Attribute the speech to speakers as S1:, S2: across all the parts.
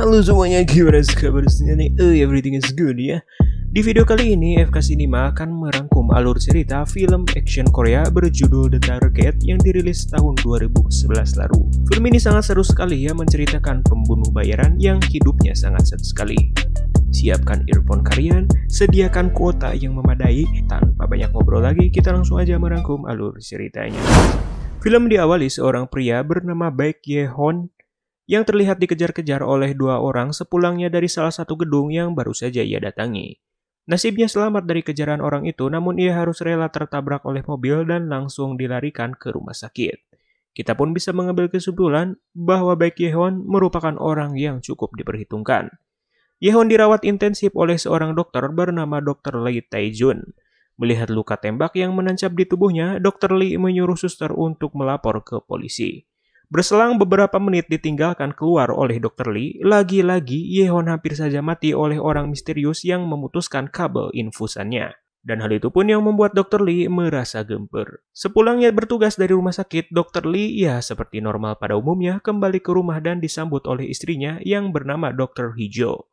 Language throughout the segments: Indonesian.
S1: Halo semuanya, gimana kabar nih? Uh, everything is good ya. Di video kali ini, FK Cinema akan merangkum alur cerita film action Korea berjudul The Target yang dirilis tahun 2011 lalu. Film ini sangat seru sekali ya menceritakan pembunuh bayaran yang hidupnya sangat seru sekali. Siapkan earphone kalian, sediakan kuota yang memadai. Tanpa banyak ngobrol lagi, kita langsung aja merangkum alur ceritanya. Film diawali seorang pria bernama Baek Ye Hon yang terlihat dikejar-kejar oleh dua orang sepulangnya dari salah satu gedung yang baru saja ia datangi. Nasibnya selamat dari kejaran orang itu, namun ia harus rela tertabrak oleh mobil dan langsung dilarikan ke rumah sakit. Kita pun bisa mengambil kesimpulan bahwa baik Yehon merupakan orang yang cukup diperhitungkan. Yehon dirawat intensif oleh seorang dokter bernama Dr. Lee Taejun. Melihat luka tembak yang menancap di tubuhnya, Dr. Lee menyuruh suster untuk melapor ke polisi. Berselang beberapa menit ditinggalkan keluar oleh Dr. Lee, lagi-lagi Yehon hampir saja mati oleh orang misterius yang memutuskan kabel infusannya. Dan hal itu pun yang membuat Dr. Lee merasa gemper. Sepulangnya bertugas dari rumah sakit, Dr. Lee ya seperti normal pada umumnya kembali ke rumah dan disambut oleh istrinya yang bernama Dr. Hijo.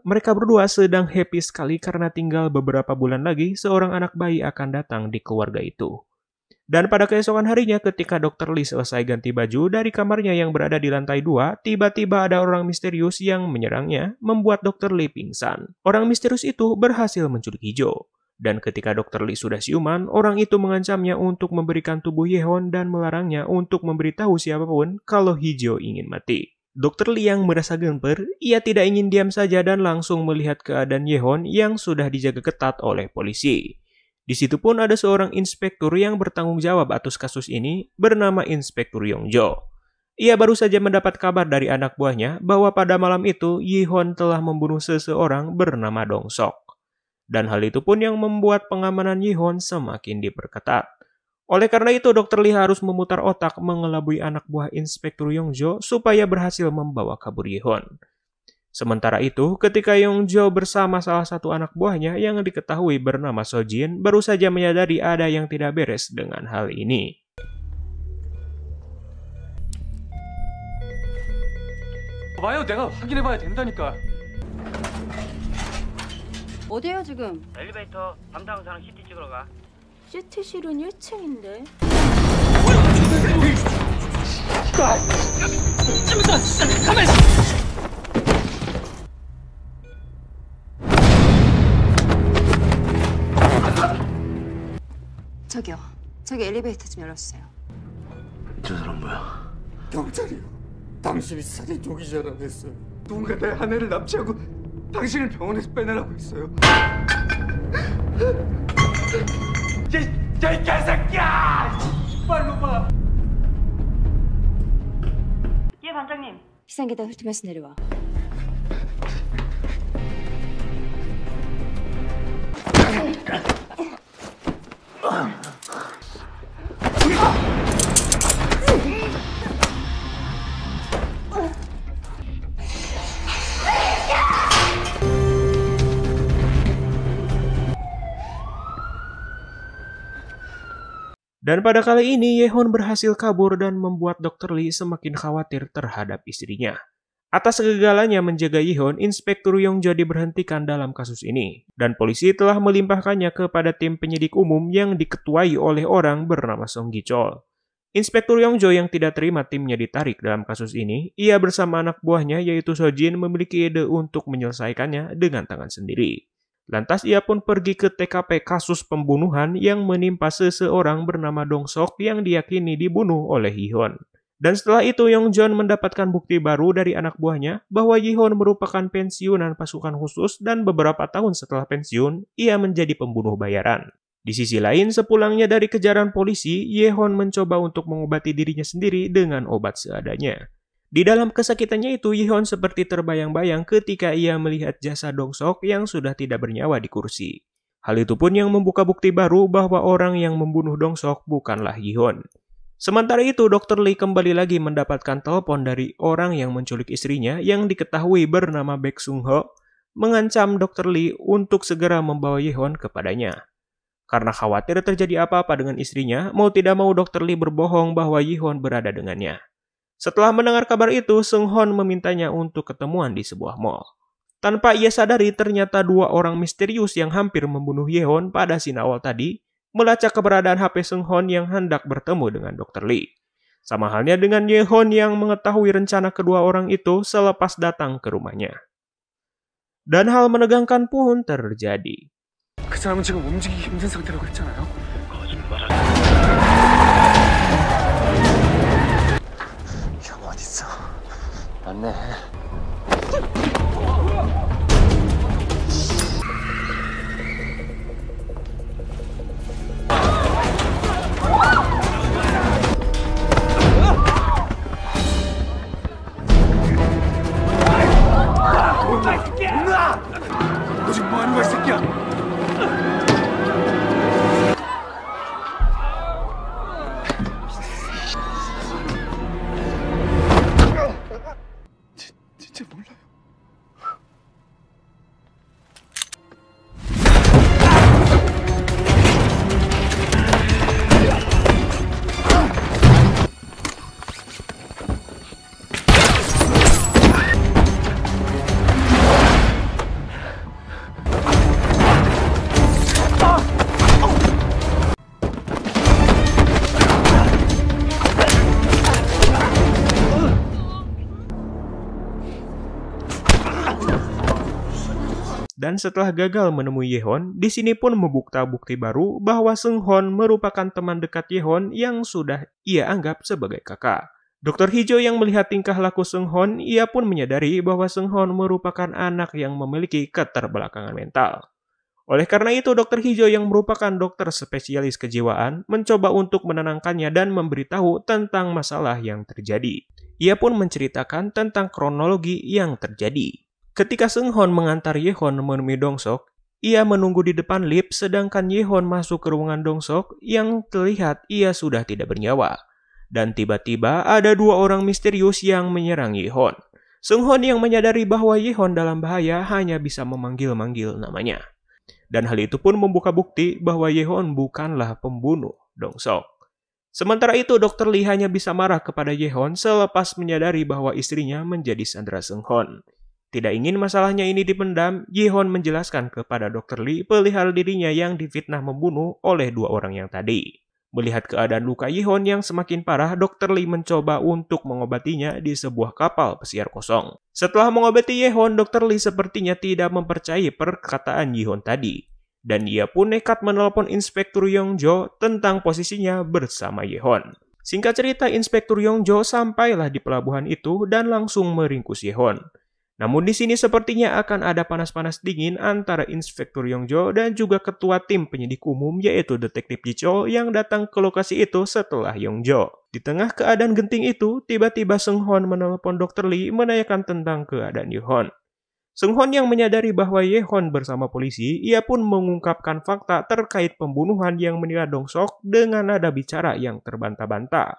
S1: Mereka berdua sedang happy sekali karena tinggal beberapa bulan lagi seorang anak bayi akan datang di keluarga itu. Dan pada keesokan harinya ketika Dr. Lee selesai ganti baju dari kamarnya yang berada di lantai dua, tiba-tiba ada orang misterius yang menyerangnya, membuat Dr. Lee pingsan. Orang misterius itu berhasil menculik Hijo. Dan ketika Dr. Lee sudah siuman, orang itu mengancamnya untuk memberikan tubuh Yehon dan melarangnya untuk memberitahu siapapun kalau Hijo ingin mati. Dokter yang merasa gemper, ia tidak ingin diam saja dan langsung melihat keadaan Yehon yang sudah dijaga ketat oleh polisi. Di situ pun ada seorang inspektur yang bertanggung jawab atas kasus ini bernama Inspektur Yongjo. Ia baru saja mendapat kabar dari anak buahnya bahwa pada malam itu Yihon telah membunuh seseorang bernama Dong-sok, Dan hal itu pun yang membuat pengamanan Yihon semakin diperketat. Oleh karena itu, Dokter Lee harus memutar otak mengelabui anak buah Inspektur Yongjo supaya berhasil membawa kabur Yihon. Sementara itu, ketika Yong Joo bersama salah satu anak buahnya yang diketahui bernama Sojin, baru saja menyadari ada yang tidak beres dengan hal ini. 와요 저기요. 저기 엘리베이터 좀 열어주세요. 저 사람 뭐야? 경찰이요. 당신이 살인 조기자라 했어요. 누군가 내 아내를 납치하고 당신을 병원에서 빼내라고 했어요. 야, 이 개새끼야! 이빨로 봐. 예, 반장님. 비상계단 훑으면서 내려와. 어, 어, 어. Dan pada kali ini, Yehon berhasil kabur dan membuat Dr. Lee semakin khawatir terhadap istrinya. Atas kegagalannya menjaga Yehon, Inspektur Yong Yongjo diberhentikan dalam kasus ini. Dan polisi telah melimpahkannya kepada tim penyidik umum yang diketuai oleh orang bernama Song Gichol. Chol. Inspektur Yongjo yang tidak terima timnya ditarik dalam kasus ini, ia bersama anak buahnya yaitu Sojin memiliki ide untuk menyelesaikannya dengan tangan sendiri. Lantas ia pun pergi ke TKP kasus pembunuhan yang menimpa seseorang bernama Dong Sok yang diyakini dibunuh oleh Yi-hon Dan setelah itu Yong-jun mendapatkan bukti baru dari anak buahnya bahwa Yi-hon merupakan pensiunan pasukan khusus dan beberapa tahun setelah pensiun, ia menjadi pembunuh bayaran. Di sisi lain, sepulangnya dari kejaran polisi, Yehon mencoba untuk mengobati dirinya sendiri dengan obat seadanya. Di dalam kesakitannya itu, Yihon seperti terbayang-bayang ketika ia melihat jasa Dongsok yang sudah tidak bernyawa di kursi. Hal itu pun yang membuka bukti baru bahwa orang yang membunuh Dongsok bukanlah Yihon. Sementara itu, Dr. Lee kembali lagi mendapatkan telepon dari orang yang menculik istrinya yang diketahui bernama Baek Sung Ho, mengancam Dr. Lee untuk segera membawa Yihon kepadanya. Karena khawatir terjadi apa-apa dengan istrinya, mau tidak mau Dr. Lee berbohong bahwa Yihon berada dengannya. Setelah mendengar kabar itu, Sung Hon memintanya untuk ketemuan di sebuah mall. Tanpa ia sadari, ternyata dua orang misterius yang hampir membunuh Yehon pada sinawal tadi melacak keberadaan HP Sung Hon yang hendak bertemu dengan Dr. Lee. Sama halnya dengan Yehon yang mengetahui rencana kedua orang itu selepas datang ke rumahnya. Dan hal menegangkan pun terjadi. 啊，那。Dan setelah gagal menemui Yehon, di sini pun membuka bukti baru bahwa seung Senghon merupakan teman dekat Yehon yang sudah ia anggap sebagai kakak. Dokter Hijau yang melihat tingkah laku seung Senghon, ia pun menyadari bahwa seung Senghon merupakan anak yang memiliki keterbelakangan mental. Oleh karena itu, dokter Hijau yang merupakan dokter spesialis kejiwaan mencoba untuk menenangkannya dan memberitahu tentang masalah yang terjadi. Ia pun menceritakan tentang kronologi yang terjadi. Ketika Senghon mengantar Ye-hoon Yehon menemui sok ia menunggu di depan lift sedangkan ye Yehon masuk ke ruangan Dong-sok yang terlihat ia sudah tidak bernyawa. Dan tiba-tiba ada dua orang misterius yang menyerang Ye-hoon. Yehon. Senghon yang menyadari bahwa ye Yehon dalam bahaya hanya bisa memanggil-manggil namanya. Dan hal itu pun membuka bukti bahwa ye Yehon bukanlah pembunuh Dong-sok. Sementara itu, dokter Lee hanya bisa marah kepada ye Yehon selepas menyadari bahwa istrinya menjadi Sandra sandera Senghon. Tidak ingin masalahnya ini dipendam, Yihon menjelaskan kepada Dr. Lee pelihara dirinya yang difitnah membunuh oleh dua orang yang tadi. Melihat keadaan luka Yihon yang semakin parah, Dr. Lee mencoba untuk mengobatinya di sebuah kapal pesiar kosong. Setelah mengobati Yihon, Dr. Lee sepertinya tidak mempercayai perkataan Yihon tadi. Dan ia pun nekat menelpon Inspektur Yong Jo tentang posisinya bersama Yehon. Singkat cerita, Inspektur Yong Jo sampailah di pelabuhan itu dan langsung meringkus Yehon. Namun di sini sepertinya akan ada panas-panas dingin antara Inspektur Yongjo dan juga ketua tim penyidik umum yaitu Detektif Jicho yang datang ke lokasi itu setelah Yongjo. Di tengah keadaan genting itu, tiba-tiba Sung Hon menelpon Dr. Lee menanyakan tentang keadaan Yehon. Sung Hon yang menyadari bahwa Yehon bersama polisi, ia pun mengungkapkan fakta terkait pembunuhan yang Dong Sok dengan nada bicara yang terbantah-bantah.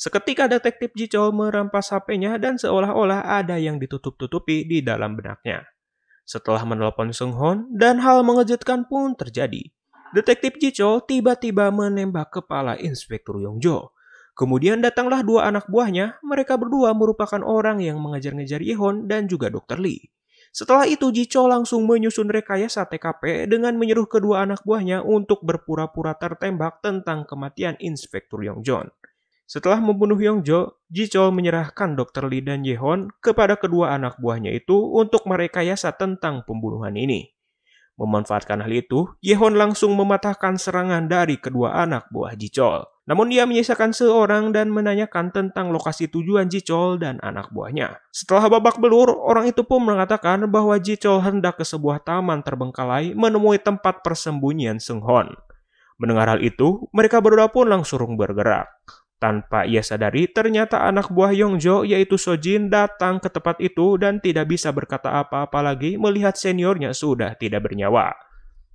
S1: Seketika detektif Jicho merampas HP-nya dan seolah-olah ada yang ditutup-tutupi di dalam benaknya. Setelah menelpon Sung Hon, dan hal mengejutkan pun terjadi. Detektif Jicho tiba-tiba menembak kepala Inspektur Yong Jo. Kemudian datanglah dua anak buahnya, mereka berdua merupakan orang yang mengejar-ngejar Yehon dan juga Dr. Lee. Setelah itu Jicho langsung menyusun rekayasa TKP dengan menyuruh kedua anak buahnya untuk berpura-pura tertembak tentang kematian Inspektur Yong Jong. Setelah membunuh Yongjo, Ji Chol menyerahkan Dr. Lee dan Yehon kepada kedua anak buahnya itu untuk merekayasa tentang pembunuhan ini. Memanfaatkan hal itu, Yehon langsung mematahkan serangan dari kedua anak buah Ji Chol. Namun dia menyisakan seorang dan menanyakan tentang lokasi tujuan Ji Chol dan anak buahnya. Setelah babak belur, orang itu pun mengatakan bahwa Ji Chol hendak ke sebuah taman terbengkalai menemui tempat persembunyian Senghon. Mendengar hal itu, mereka berdua pun langsung bergerak. Tanpa ia sadari, ternyata anak buah Yongjo yaitu Sojin datang ke tempat itu dan tidak bisa berkata apa-apa lagi melihat seniornya sudah tidak bernyawa.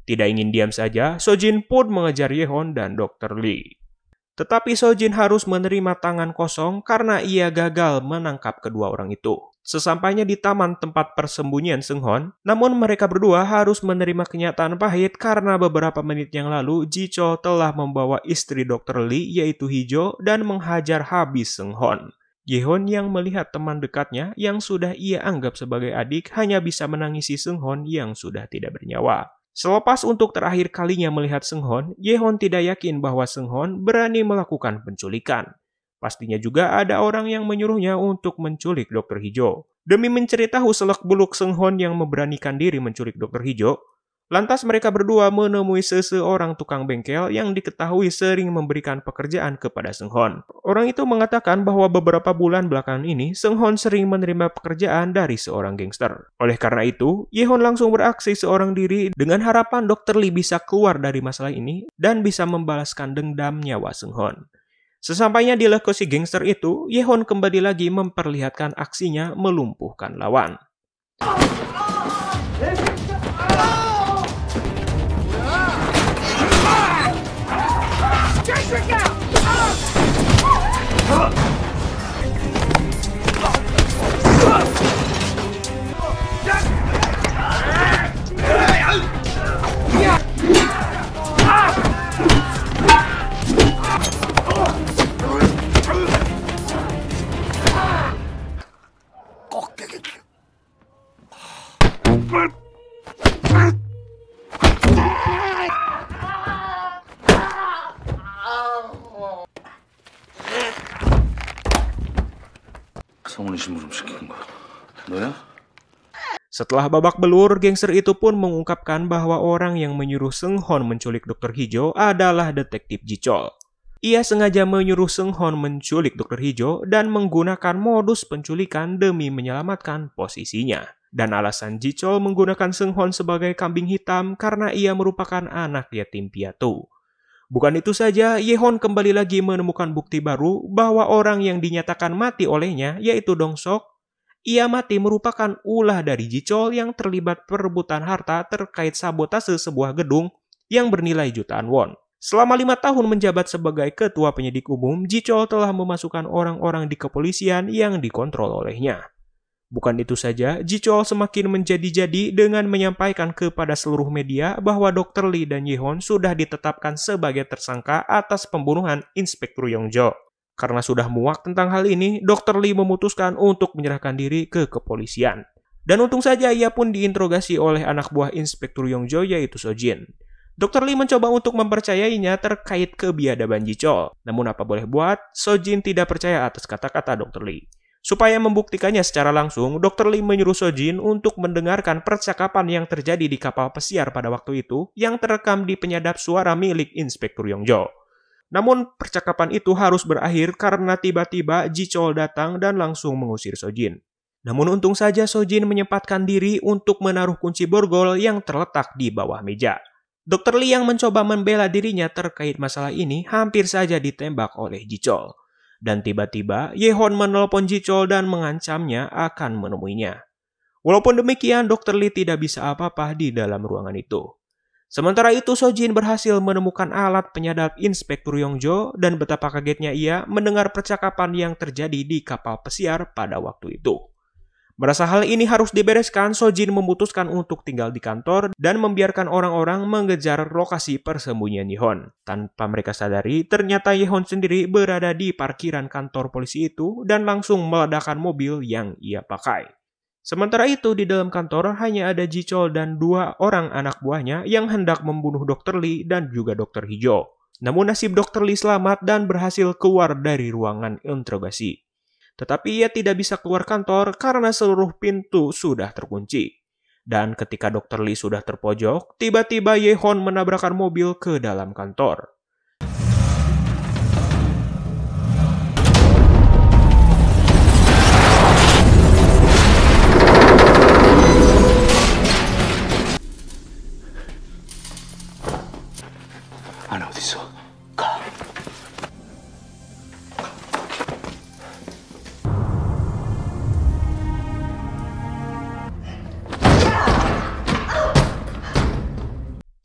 S1: Tidak ingin diam saja, Sojin pun mengejar Yehon dan Dr. Lee. Tetapi Sojin harus menerima tangan kosong karena ia gagal menangkap kedua orang itu. Sesampainya di taman tempat persembunyian Senghon, namun mereka berdua harus menerima kenyataan pahit karena beberapa menit yang lalu Ji-cho telah membawa istri Dr. Lee yaitu Hijo dan menghajar habis Senghon. Yehon yang melihat teman dekatnya yang sudah ia anggap sebagai adik hanya bisa menangisi Senghon yang sudah tidak bernyawa. Selepas untuk terakhir kalinya melihat Senghon, Yehon tidak yakin bahwa Senghon berani melakukan penculikan. Pastinya juga ada orang yang menyuruhnya untuk menculik Dokter Hijau. Demi menceritahu tahu selak beluk yang memberanikan diri menculik Dokter Hijau, lantas mereka berdua menemui seseorang tukang bengkel yang diketahui sering memberikan pekerjaan kepada Senghon. Orang itu mengatakan bahwa beberapa bulan belakangan ini Senghon sering menerima pekerjaan dari seorang gangster. Oleh karena itu, Yehon langsung beraksi seorang diri dengan harapan Dokter Lee bisa keluar dari masalah ini dan bisa membalaskan dendam nyawa Senghon. Sesampainya di lokasi gangster itu, Yehon kembali lagi memperlihatkan aksinya melumpuhkan lawan. oh. Ya? Setelah babak belur, gangster itu pun mengungkapkan bahwa orang yang menyuruh Seng Hon menculik Dokter Hijau adalah detektif Jicol. Ia sengaja menyuruh Seng Hon menculik Dokter Hijau dan menggunakan modus penculikan demi menyelamatkan posisinya. Dan alasan Jicol menggunakan Seng Hon sebagai kambing hitam karena ia merupakan anak yatim piatu. Bukan itu saja, Yehon kembali lagi menemukan bukti baru bahwa orang yang dinyatakan mati olehnya, yaitu Dong Sok, ia mati merupakan ulah dari Jicol yang terlibat perebutan harta terkait sabotase sebuah gedung yang bernilai jutaan won. Selama lima tahun menjabat sebagai ketua penyidik umum, Jicol telah memasukkan orang-orang di kepolisian yang dikontrol olehnya. Bukan itu saja, Ji semakin menjadi-jadi dengan menyampaikan kepada seluruh media bahwa Dr. Lee dan Yehon sudah ditetapkan sebagai tersangka atas pembunuhan Inspektur Yongjo. Karena sudah muak tentang hal ini, Dr. Lee memutuskan untuk menyerahkan diri ke kepolisian. Dan untung saja ia pun diinterogasi oleh anak buah Inspektur Yongjo yaitu Sojin. Dr. Lee mencoba untuk mempercayainya terkait kebiadaban Ji Namun apa boleh buat, Sojin tidak percaya atas kata-kata Dr. Lee. Supaya membuktikannya secara langsung, Dr. Lee menyuruh Sojin untuk mendengarkan percakapan yang terjadi di kapal pesiar pada waktu itu yang terekam di penyadap suara milik Inspektur Yongjo. Namun percakapan itu harus berakhir karena tiba-tiba Ji Jichol datang dan langsung mengusir Sojin. Namun untung saja Sojin menyempatkan diri untuk menaruh kunci borgol yang terletak di bawah meja. Dr. Lee yang mencoba membela dirinya terkait masalah ini hampir saja ditembak oleh Ji Jichol. Dan tiba-tiba, Yehon menelpon Jichol dan mengancamnya akan menemuinya. Walaupun demikian, Dr. Lee tidak bisa apa-apa di dalam ruangan itu. Sementara itu, Sojin berhasil menemukan alat penyadap Inspektur Yongjo dan betapa kagetnya ia mendengar percakapan yang terjadi di kapal pesiar pada waktu itu. Merasa hal ini harus dibereskan, Sojin memutuskan untuk tinggal di kantor dan membiarkan orang-orang mengejar lokasi persembunyian Yehon. Tanpa mereka sadari, ternyata Yehon sendiri berada di parkiran kantor polisi itu dan langsung meledakkan mobil yang ia pakai. Sementara itu, di dalam kantor hanya ada Jichol dan dua orang anak buahnya yang hendak membunuh Dr. Lee dan juga Dr. Hijau. Namun nasib Dr. Lee selamat dan berhasil keluar dari ruangan interogasi. Tetapi ia tidak bisa keluar kantor karena seluruh pintu sudah terkunci. Dan ketika Dr. Lee sudah terpojok, tiba-tiba Yehon menabrakan mobil ke dalam kantor.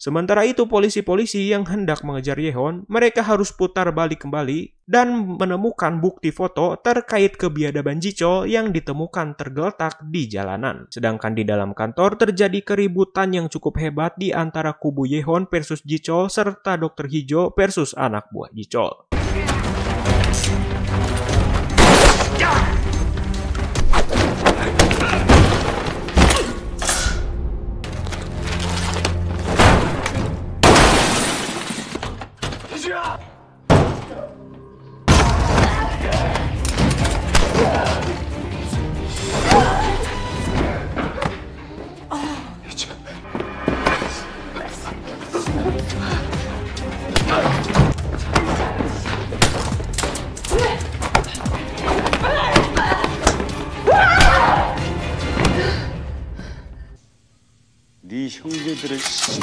S1: Sementara itu polisi-polisi yang hendak mengejar Yehon, mereka harus putar balik kembali dan menemukan bukti foto terkait kebiadaban Jicho yang ditemukan tergeletak di jalanan. Sedangkan di dalam kantor terjadi keributan yang cukup hebat di antara kubu Yehon versus Jicho serta Dokter Hijo versus anak buah Jicho. 형제들을 시집...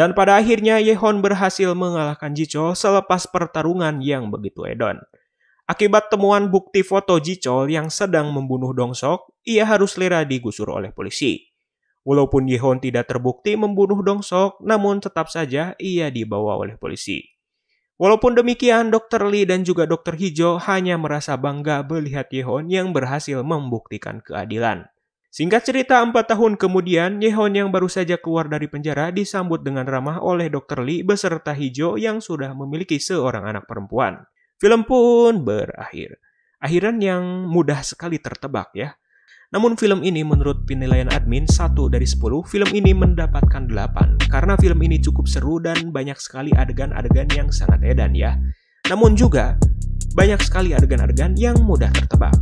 S1: Dan pada akhirnya Yehon berhasil mengalahkan Jichol selepas pertarungan yang begitu edon. Akibat temuan bukti foto Jichol yang sedang membunuh Dongsok, ia harus lera digusur oleh polisi. Walaupun Yehon tidak terbukti membunuh Dongsok, namun tetap saja ia dibawa oleh polisi. Walaupun demikian, Dr. Lee dan juga Dr. Hijo hanya merasa bangga melihat Yehon yang berhasil membuktikan keadilan. Singkat cerita, empat tahun kemudian, Yehon yang baru saja keluar dari penjara disambut dengan ramah oleh Dr. Lee beserta Hijo yang sudah memiliki seorang anak perempuan. Film pun berakhir. Akhiran yang mudah sekali tertebak ya. Namun film ini menurut penilaian admin 1 dari 10, film ini mendapatkan 8 karena film ini cukup seru dan banyak sekali adegan-adegan yang sangat edan ya. Namun juga banyak sekali adegan-adegan yang mudah tertebak.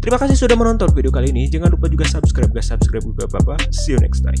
S1: Terima kasih sudah menonton video kali ini. Jangan lupa juga subscribe, guys. Subscribe juga, Bapak. See you next time.